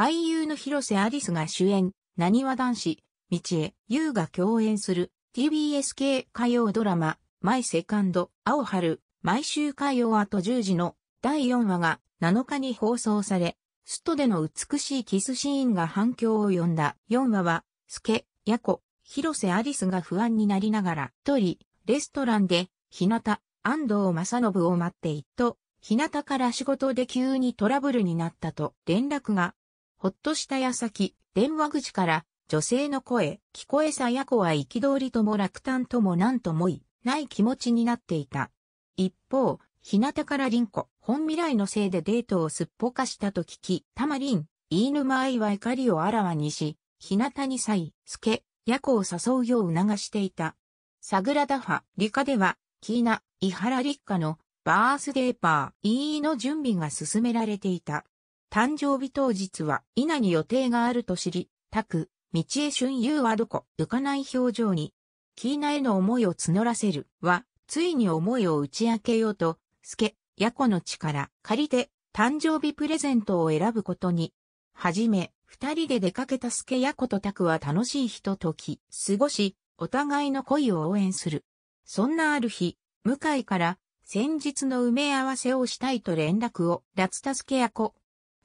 俳優の広瀬アリスが主演、なにわ男子、道江優が共演する TBS 系火曜ドラマ、マイセカンド、青春、毎週火曜あと10時の第4話が7日に放送され、ストでの美しいキスシーンが反響を呼んだ4話は、スケ、ヤコ、広瀬アリスが不安になりながら、一人、レストランで、日向、安藤正信を待っていっと、日向から仕事で急にトラブルになったと連絡がほっとした矢先、電話口から、女性の声、聞こえさや子は憤りとも落胆とも何ともい、ない気持ちになっていた。一方、日向から凛子、本未来のせいでデートをすっぽかしたと聞き、たまりん、飯沼愛は怒りをあらわにし、日向に際、助、や子を誘うよう促していた。サグラダファ、理科では、キーナ、ラリッカのバースデーパー、いいの準備が進められていた。誕生日当日は稲に予定があると知り、たく、道江春優はどこ、浮かない表情に、キーナへの思いを募らせるは、ついに思いを打ち明けようと、助、ヤコの力、借りて、誕生日プレゼントを選ぶことに、はじめ、二人で出かけた助ヤコとタクは楽しいひととき、過ごし、お互いの恋を応援する。そんなある日、向井から、先日の埋め合わせをしたいと連絡を、脱助ヤコ、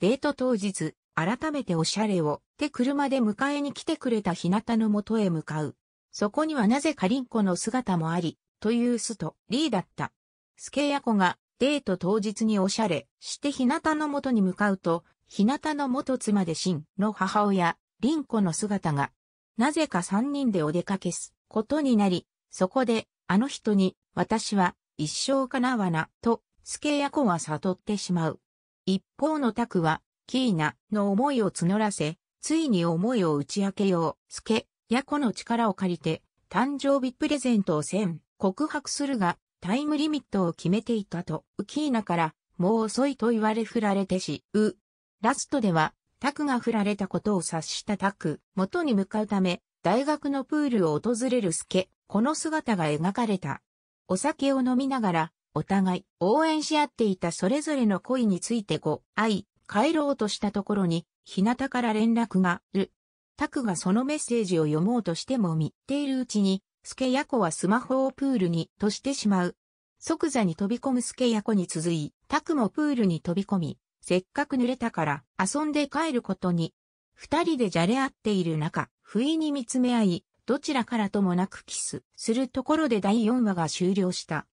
デート当日、改めておしゃれを、て車で迎えに来てくれた日向のもとへ向かう。そこにはなぜかリンコの姿もあり、というスト、リーだった。スケヤコが、デート当日におしゃれ、して日向のもとに向かうと、日向の元妻でシンの母親、リンコの姿が、なぜか三人でお出かけすことになり、そこで、あの人に、私は、一生かなわな、と、スケヤコは悟ってしまう。一方のタクは、キーナの思いを募らせ、ついに思いを打ち明けよう、スケ、ヤコの力を借りて、誕生日プレゼントをせん、告白するが、タイムリミットを決めていたと、ウキーナから、もう遅いと言われ振られてし、う。ラストでは、タクが振られたことを察したタク、元に向かうため、大学のプールを訪れるスケ、この姿が描かれた。お酒を飲みながら、お互い応援し合っていたそれぞれの恋についてご愛、帰ろうとしたところに、日向から連絡が、る。タクがそのメッセージを読もうとしても見ているうちに、スケヤコはスマホをプールにとしてしまう。即座に飛び込むスケヤコに続い、タクもプールに飛び込み、せっかく濡れたから遊んで帰ることに。二人でじゃれ合っている中、不意に見つめ合い、どちらからともなくキスするところで第4話が終了した。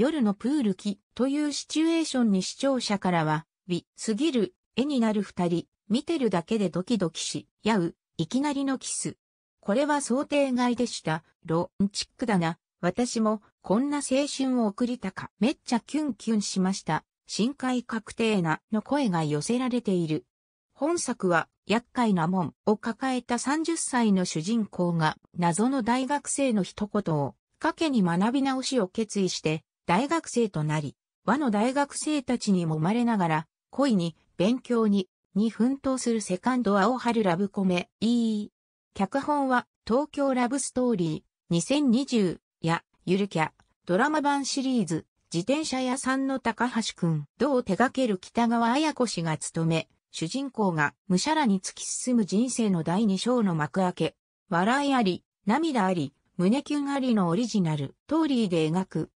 夜のプール期というシチュエーションに視聴者からは、美すぎる、絵になる二人、見てるだけでドキドキし、やう、いきなりのキス。これは想定外でした。ロンチックだな。私も、こんな青春を送りたか。めっちゃキュンキュンしました。深海確定な、の声が寄せられている。本作は、厄介なもんを抱えた30歳の主人公が、謎の大学生の一言を、賭けに学び直しを決意して、大学生となり、和の大学生たちにもまれながら、恋に、勉強に、に奮闘するセカンド青春ラブコメ、い。脚本は、東京ラブストーリー、2020や、ゆるキャ、ドラマ版シリーズ、自転車屋さんの高橋くん、どう手掛ける北川綾子氏が務め、主人公がむしゃらに突き進む人生の第二章の幕開け、笑いあり、涙あり、胸キュンありのオリジナル、トーリーで描く、